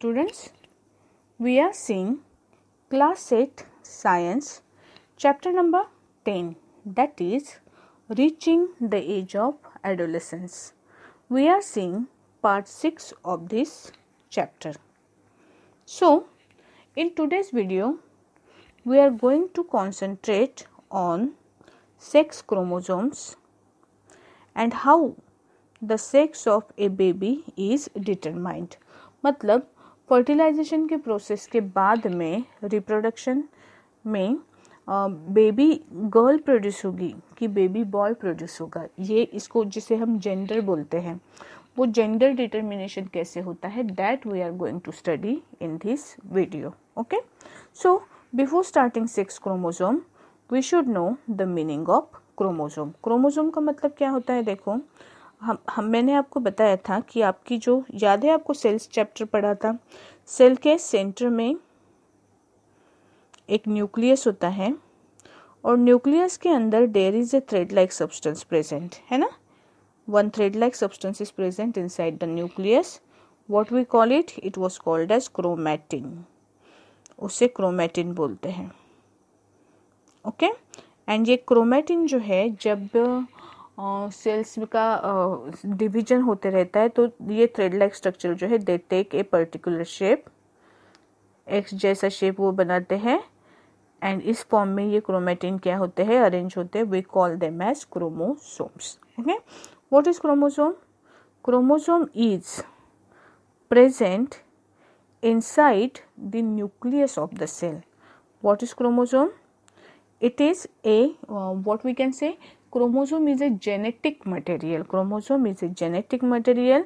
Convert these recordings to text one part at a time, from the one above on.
Students, we are seeing class 8 science chapter number 10 that is reaching the age of adolescence. We are seeing part 6 of this chapter. So, in today's video, we are going to concentrate on sex chromosomes and how the sex of a baby is determined. मतलब fertilization के process के बाद में reproduction में baby girl produce होगी कि baby boy produce होगा ये इसको जिसे हम जेंडर बोलते हैं वो जेंडर डिटर्मिनेशन कैसे होता है that we are going to study in this video okay so before starting sex chromosome we should know the meaning of chromosome chromosome का मतलब क्या होता है देखो हम हम मैंने आपको बताया था कि आपकी जो याद है आपको सेल्स चैप्टर पढ़ा था सेल के सेंटर में एक न्यूक्लियस होता है और न्यूक्लियस के अंदर there is a thread like substance present है ना one thread like substance is present inside the nucleus what we call it it was called as chromatin उसे क्रोमैटिन बोलते हैं ओके okay? एंड ये chromatin जो है जब sales का डिवीजन होते रहता है तो ये थ्रेड लाइक स्ट्रक्चर जो है they take a particular shape X जैसा शेप वो बनाते हैं एंड इस फॉर्म में ये क्रोमेटिन क्या होते हैं अरेंज होते हैं we call them as chromosomes okay what is chromosome chromosome is present inside the nucleus of the cell what is chromosome it is a what we can say is a genetic material chromosome is a genetic material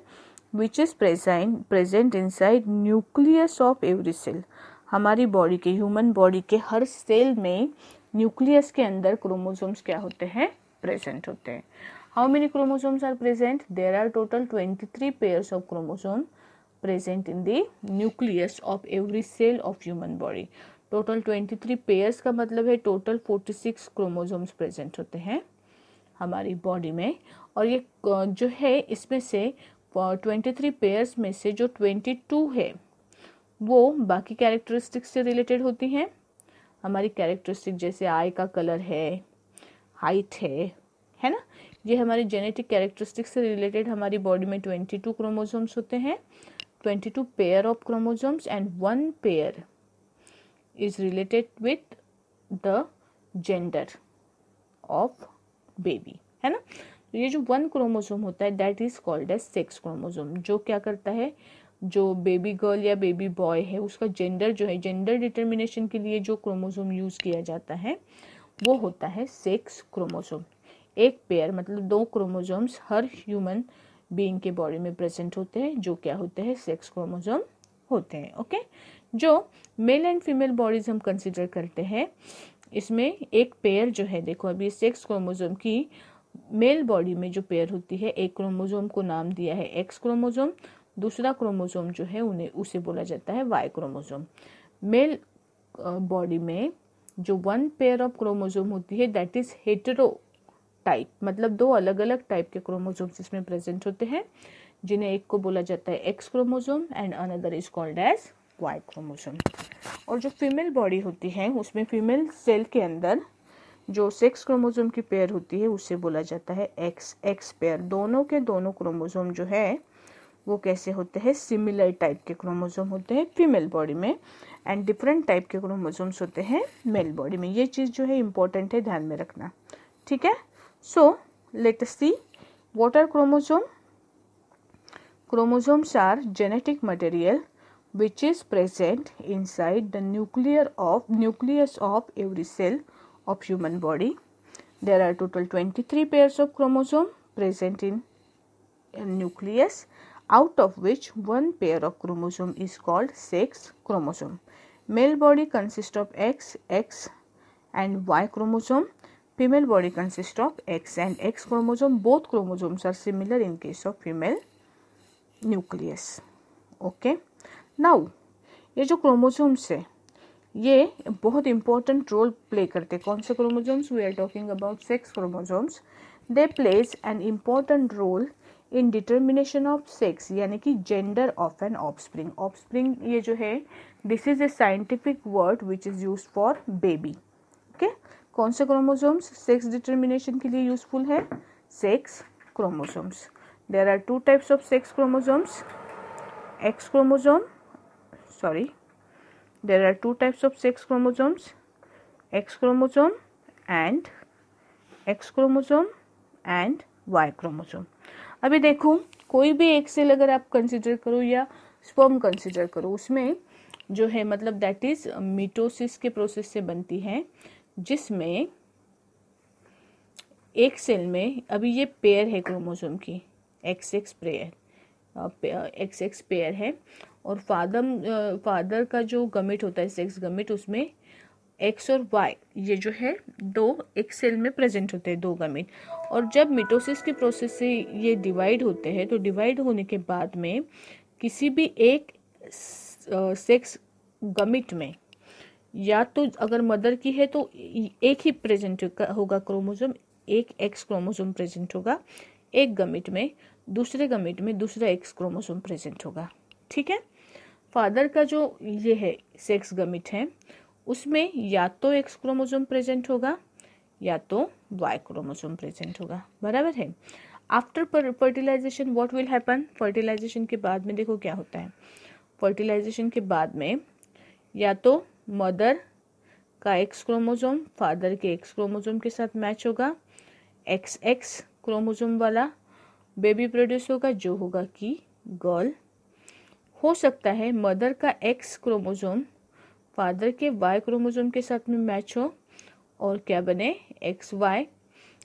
which is is present inside nucleus of every cell हमारी body के human body के हर cell में nucleus के अंदर chromosomes क्या होते हैं प्रेजेंट होते हैं how many chromosomes are present there are total twenty three pairs of chromosome present in the nucleus of every cell of human body total twenty three pairs का मतलब है total forty six chromosomes present होते हैं हमारी body में और ये जो है इसमें से ट्वेंटी थ्री पेयर्स में से जो ट्वेंटी टू है वो बाकी कैरेक्टरिस्टिक्स से रिलेटेड होती हैं हमारी कैरेक्टरिस्टिक जैसे आई का कलर है हाइट है है ना ये हमारे जेनेटिक कैरेक्टरिस्टिक से रिलेटेड हमारी बॉडी में ट्वेंटी टू क्रोमोजोम्स होते हैं twenty two pair of chromosomes and one pair is related with the gender of baby है ना तो ये जो वन क्रोमोसोम होता है that is called as sex chromosome जो क्या करता है जो बेबी गर्ल या बेबी बॉय है उसका जेंडर जो है जेंडर डिटर्मिनेशन के लिए जो क्रोमोसोम यूज़ किया जाता है वो होता है सेक्स क्रोमोसोम एक पेयर मतलब दो क्रोमोसोम्स हर ह्यूमन बीइंग के बॉडी में प्रेजेंट होते हैं जो क्या होते हैं सेक्स क्रोमोसोम होते हैं ओके जो मेल एंड फीमेल बॉडीज हम कंसिडर करते हैं इसमें एक पेयर जो है देखो अभी सेक्स क्रोमोजोम की मेल बॉडी में जो पेयर होती है एक क्रोमोजोम को नाम दिया है एक्स क्रोमोजोम दूसरा क्रोमोजोम जो है उन्हें उसे बोला जाता है वाई क्रोमोजोम मेल बॉडी में जो वन पेयर ऑफ क्रोमोजोम होती है दैट इज हेटरो टाइप मतलब दो अलग अलग टाइप के क्रोमोजोम्स इसमें प्रेजेंट होते हैं जिन्हें एक को बोला जाता है X chromosome and another is called as Y chromosome और जो फीमेल बॉडी होती है उसमें फीमेल सेल के अंदर जो सेक्स क्रोमोसोम की पेयर होती है उसे बोला जाता है एक्स एक्स पेयर दोनों के दोनों क्रोमोसोम जो है वो कैसे होते हैं सिमिलर टाइप के क्रोमोसोम होते हैं फीमेल बॉडी में एंड डिफरेंट टाइप के क्रोमोसोम्स होते हैं मेल बॉडी में ये चीज़ जो है इम्पोर्टेंट है ध्यान में रखना ठीक है so let see what are chromosome chromosomes are genetic material which is present inside the nucleus of nucleus of every cell of human body there are total 23 pairs of chromosome present in a nucleus out of which one pair of chromosome is called sex chromosome male body consists of x x and y chromosome female body consists of x and x chromosome both chromosomes are similar in case of female nucleus okay now ये जो chromosomes है ये बहुत important role play करते हैं कौन से chromosomes we are talking about sex chromosomes they plays an important role in determination of sex यानी कि gender of an offspring offspring ये जो है this is a scientific word which is use for baby okay कौन से chromosomes sex determination के लिए useful है sex chromosomes there are two types of sex chromosomes X chromosome sorry there are two types of sex chromosomes x chromosome and x chromosome and y chromosome अभी देखो कोई भी एक cell अगर आप कंसिडर करो या स्पर्म कंसिडर करो उसमें जो है मतलब दैट इज मिटोसिस के प्रोसेस से बनती है जिसमें एक सेल में अभी ये पेयर है क्रोमोसोम की X X pair X X pair है और फादर फादर का जो गमिट होता है सेक्स गमिट उसमें एक्स और वाई ये जो है दो एक सेल में प्रेजेंट होते हैं दो गमिट और जब मिटोसिस के प्रोसेस से ये डिवाइड होते हैं तो डिवाइड होने के बाद में किसी भी एक सेक्स गमिट में या तो अगर मदर की है तो एक ही प्रेजेंट होगा क्रोमोजोम एक एक्स क्रोमोजोम प्रेजेंट होगा एक गमिट में दूसरे गमिट में दूसरा एक्स क्रोमोसोम प्रेजेंट होगा ठीक है फादर का जो ये है सेक्स गमिट है उसमें या तो एक्स क्रोमोजोम प्रेजेंट होगा या तो वाई क्रोमोसोम प्रेजेंट होगा बराबर है after fertilization what will happen fertilization के बाद में देखो क्या होता है फर्टिलाइजेशन के बाद में या तो मदर का एक्स क्रोमोजोम फादर के एक्स क्रोमोजोम के साथ मैच होगा एक्स एक्स क्रोमोजोम वाला बेबी प्रोड्यूस होगा जो होगा कि गर्ल हो सकता है मदर का एक्स क्रोमोज़ोम फादर के वाई क्रोमोज़ोम के साथ में मैच हो और क्या बने एक्स वाई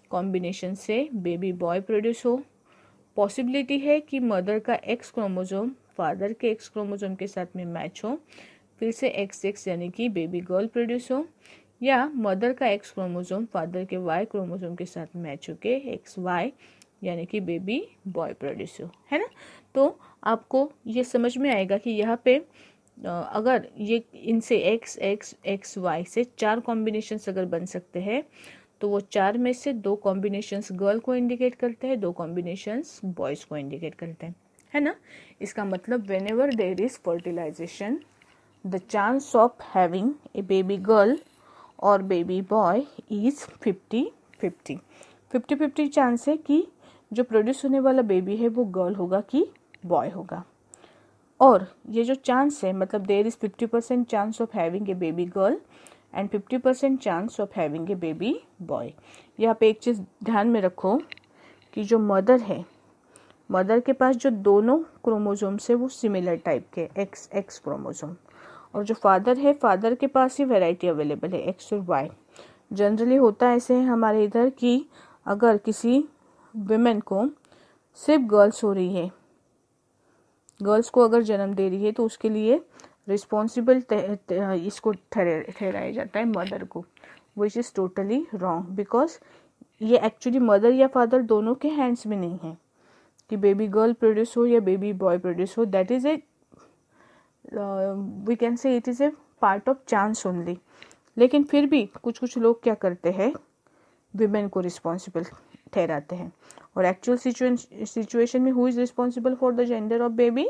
कॉम्बिनेशन से बेबी बॉय प्रोड्यूस हो पॉसिबिलिटी है कि मदर का एक्स क्रोमोज़ोम फादर के एक्स क्रोमोज़ोम के साथ में मैच हो फिर से एक्स एक्स यानी कि बेबी गर्ल प्रोड्यूस हो या मदर का एक्स क्रोमोज़ोम फादर के वाई क्रोमोज़ोम के साथ मैच होके एक्स वाई यानी कि बेबी बॉय प्रोड्यूस हो है ना तो आपको ये समझ में आएगा कि यहाँ पे अगर ये इनसे एक्स एक्स एक्स वाई से चार कॉम्बिनेशंस अगर बन सकते हैं तो वो चार में से दो कॉम्बिनेशंस गर्ल को इंडिकेट करते हैं दो कॉम्बिनेशंस बॉयज़ को इंडिकेट करते हैं है ना इसका मतलब whenever there is fertilization the chance of having a baby girl और baby boy is fifty fifty fifty fifty chance है कि जो प्रोड्यूस होने वाला बेबी है वो गर्ल होगा कि बॉय होगा और ये जो चांस है मतलब there is fifty percent chance of having a baby girl and fifty percent chance of having a baby boy यहाँ पे एक चीज़ ध्यान में रखो कि जो मदर है मदर के पास जो दोनों क्रोमोजोम्स है वो सिमिलर टाइप के एक्स एक्स क्रोमोजोम और जो फादर है फादर के पास ही वैरायटी अवेलेबल है एक्स और वाई जनरली होता ऐसे है हमारे इधर कि अगर किसी वेमेन को सिर्फ गर्ल्स हो रही है गर्ल्स को अगर जन्म दे रही है तो उसके लिए रिस्पॉन्सिबल इसको ठहराया जाता है मदर को which is totally wrong because ये एक्चुअली मदर या फादर दोनों के हैंड्स में नहीं है कि बेबी गर्ल प्रोड्यूस हो या बेबी बॉय प्रोड्यूस हो that is a we can say it is a part of chance only लेकिन फिर भी कुछ कुछ लोग क्या करते हैं विमेन को रिस्पॉन्सिबल ठहराते हैं और एक्चुअल सिचुएशन में who is responsible for the gender of baby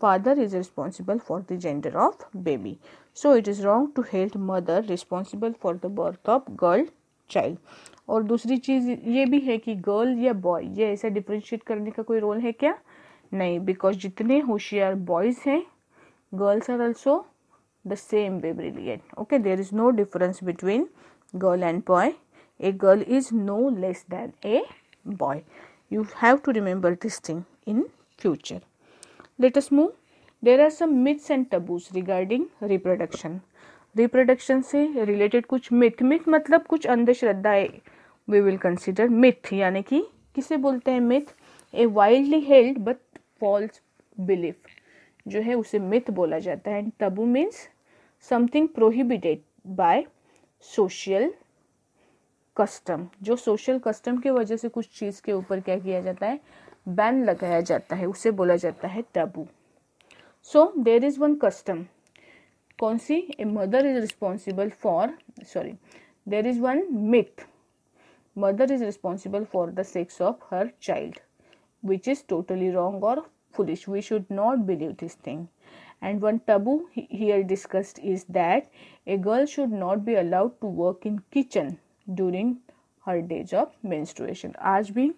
father is responsible for the gender of baby so it is wrong to health mother responsible for the birth of girl child और दूसरी चीज़ ये भी है कि girl या boy ये ऐसा differentiate करने का कोई रोल है क्या नहीं बिकॉज जितने होशियार बॉयज़ हैं girls are also the same way brilliant okay there is no difference between girl and boy a girl is no less than a boy you have to remember this thing in future let us move there are some myths and taboos regarding reproduction reproduction से related कुछ myth myth मतलब कुछ अंधश्रद्धाएं we will consider myth यानी कि किसे बोलते हैं myth a wildly held but false belief जो है उसे मिथ बोला जाता है and taboo means something prohibited by social custom जो सोशल कस्टम की वजह से कुछ चीज़ के ऊपर क्या किया जाता है बैन लगाया जाता है उसे बोला जाता है taboo so there is one custom कौन सी a mother is responsible for sorry there is one myth mother is responsible for the sex of her child which is totally wrong और foolish we should not believe this thing and one taboo here discussed is that a girl should not be allowed to work in kitchen during her days of menstruation आज भी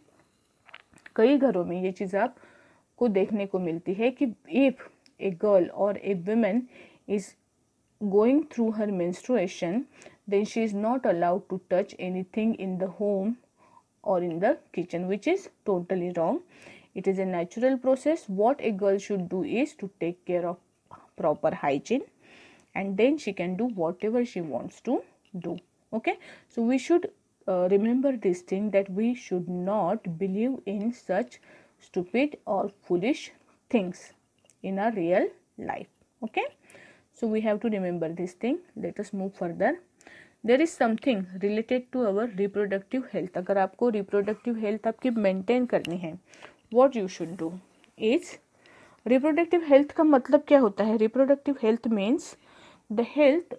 कई घरों में ये चीज़ आपको देखने को मिलती है कि इफ ए गर्ल और a women is going through her menstruation then she is not allowed to touch anything in the home और in the kitchen which is totally wrong it is a natural process what a girl should do is to take care of proper hygiene and then she can do whatever she wants to do okay so we should uh, remember this thing that we should not believe in such stupid or foolish things in our real life okay so we have to remember this thing let us move further there is something related to our reproductive health अगर आपको reproductive health आपकी maintain करनी है what you should do is reproductive health का मतलब क्या होता है reproductive health means the health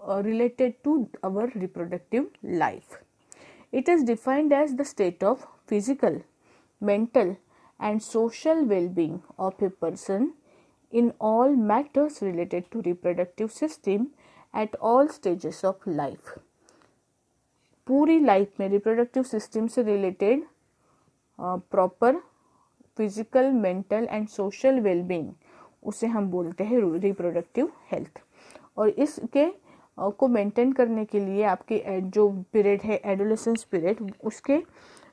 uh, related to our reproductive life. It is defined as the state of physical, mental, and social well being of a person in all matters related to reproductive system at all stages of life. पूरी life में reproductive system से related proper physical mental and social wellbeing उसे हम बोलते हैं reproductive health और इसके को मेंटेन करने के लिए आपके जो पीरियड है एडोलेसेंस पीरियड उसके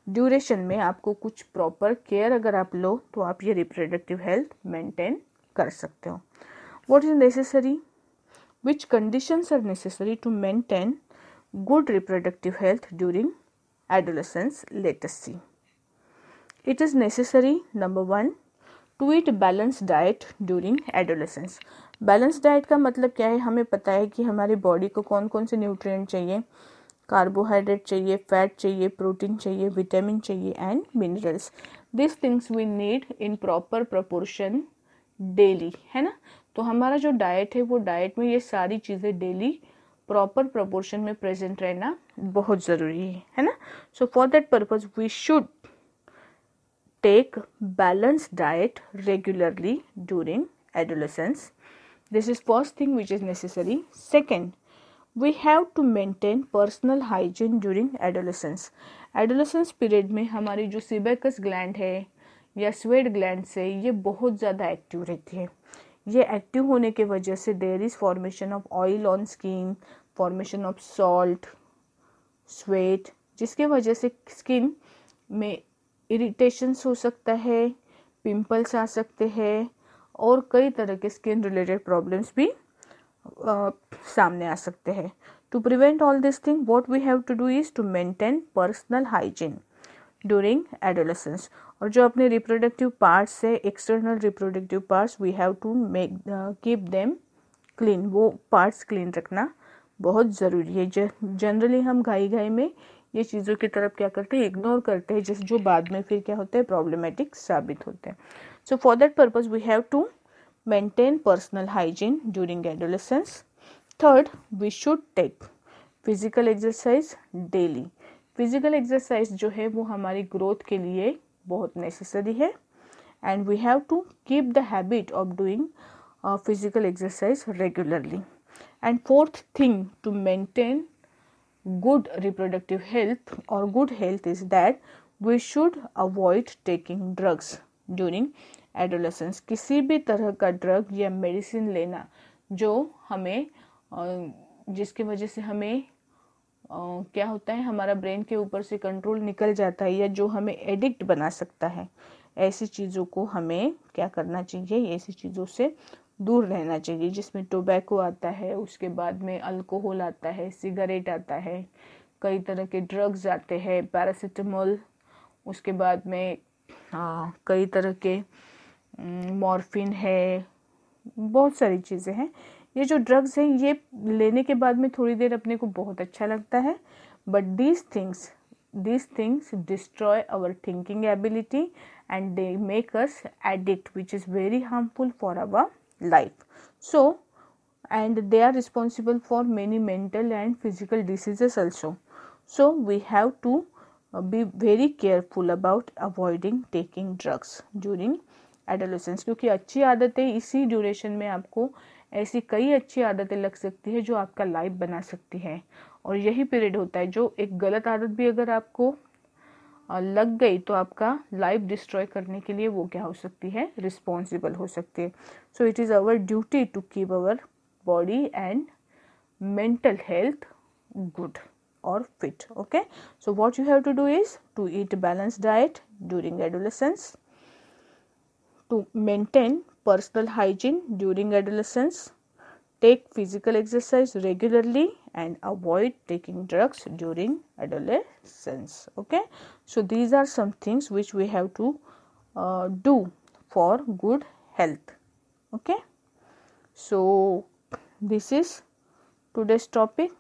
ड्यूरेशन में आपको कुछ प्रॉपर केयर अगर आप लो तो आप ये रिप्रोडक्टिव हेल्थ मेंटेन कर सकते हो what is necessary which conditions are necessary to maintain good reproductive health during adolescence let's see it is necessary number one to eat balance diet during adolescence balance diet का मतलब क्या है हमें पता है कि हमारी बॉडी को कौन कौन से न्यूट्रिएंट चाहिए कार्बोहाइड्रेट चाहिए फैट चाहिए प्रोटीन चाहिए विटामिन चाहिए and minerals this things we need in proper proportion daily है ना तो हमारा जो डाइट है वो डाइट में ये सारी चीज़ें डेली प्रॉपर प्रपोर्शन में प्रेजेंट रहना बहुत ज़रूरी है है ना so for that purpose we should take balance diet regularly during adolescence this is first thing which is necessary second we have to maintain personal hygiene during adolescence adolescence period में हमारी जो सीबेकस gland है या sweat gland से ये बहुत ज़्यादा active रहती है ये एक्टिव होने के वजह से there is formation of oil on skin formation of salt sweat जिसके वजह से स्किन में इरिटेशंस हो सकता है पिंपल्स आ सकते हैं और कई तरह के स्किन रिलेटेड प्रॉब्लम्स भी आ, सामने आ सकते हैं to prevent all this thing what we have to do is to maintain personal hygiene during adolescence और जो अपने रिप्रोडक्टिव पार्ट्स है external reproductive parts we have to make keep them clean वो पार्ट्स क्लीन रखना बहुत ज़रूरी है generally हम घाई घाई में ये चीज़ों की तरफ क्या करते हैं इग्नोर करते हैं जिस जो बाद में फिर क्या होते हैं प्रॉब्लमेटिक साबित होते हैं So, for that purpose, we have to maintain personal hygiene during adolescence. Third, we should take physical exercise daily. Physical exercise जो है वो हमारी growth के लिए बहुत necessary है and we have to keep the habit of doing uh, physical exercise regularly. And fourth thing to maintain good reproductive health or good health is that we should avoid taking drugs. During adolescence किसी भी तरह का drug या medicine लेना जो हमें जिसकी वजह से हमें क्या होता है हमारा ब्रेन के ऊपर से कंट्रोल निकल जाता है या जो हमें एडिक्ट बना सकता है ऐसी चीज़ों को हमें क्या करना चाहिए ऐसी चीज़ों से दूर रहना चाहिए जिसमें टोबैको आता है उसके बाद में अल्कोहल आता है सिगरेट आता है कई तरह के ड्रग्स आते हैं पैरासीटामोल उसके बाद में हाँ, कई तरह के मॉर्फिन है बहुत सारी चीज़ें हैं ये जो ड्रग्स हैं ये लेने के बाद में थोड़ी देर अपने को बहुत अच्छा लगता है but these things these things destroy our thinking ability and they make us addict which is very harmful for our life so and they are responsible for many mental and physical diseases also so we have to be very careful about avoiding taking drugs during adolescence क्योंकि अच्छी आदतें इसी duration में आपको ऐसी कई अच्छी आदतें लग सकती है जो आपका लाइफ बना सकती है और यही पीरियड होता है जो एक गलत आदत भी अगर आपको uh, लग गई तो आपका लाइफ डिस्ट्रॉय करने के लिए वो क्या हो सकती है रिस्पॉन्सिबल हो सकती है so it is our duty to keep our body and mental health good or fit okay so what you have to do is to eat balanced diet during adolescence to maintain personal hygiene during adolescence take physical exercise regularly and avoid taking drugs during adolescence okay so these are some things which we have to uh, do for good health okay so this is today's topic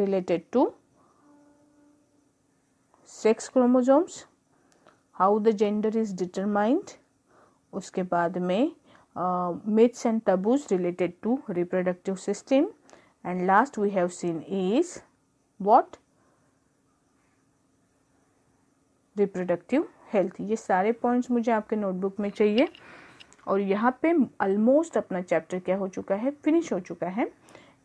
related to sex chromosomes how the gender is determined उसके बाद में myths and taboos related to reproductive system and last we have seen is what reproductive health ये सारे points मुझे आपके notebook में चाहिए और यहाँ पे ऑलमोस्ट अपना चैप्टर क्या हो चुका है फिनिश हो चुका है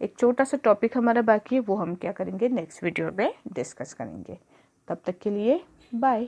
एक छोटा सा टॉपिक हमारा बाकी है वो हम क्या करेंगे नेक्स्ट वीडियो में डिस्कस करेंगे तब तक के लिए बाय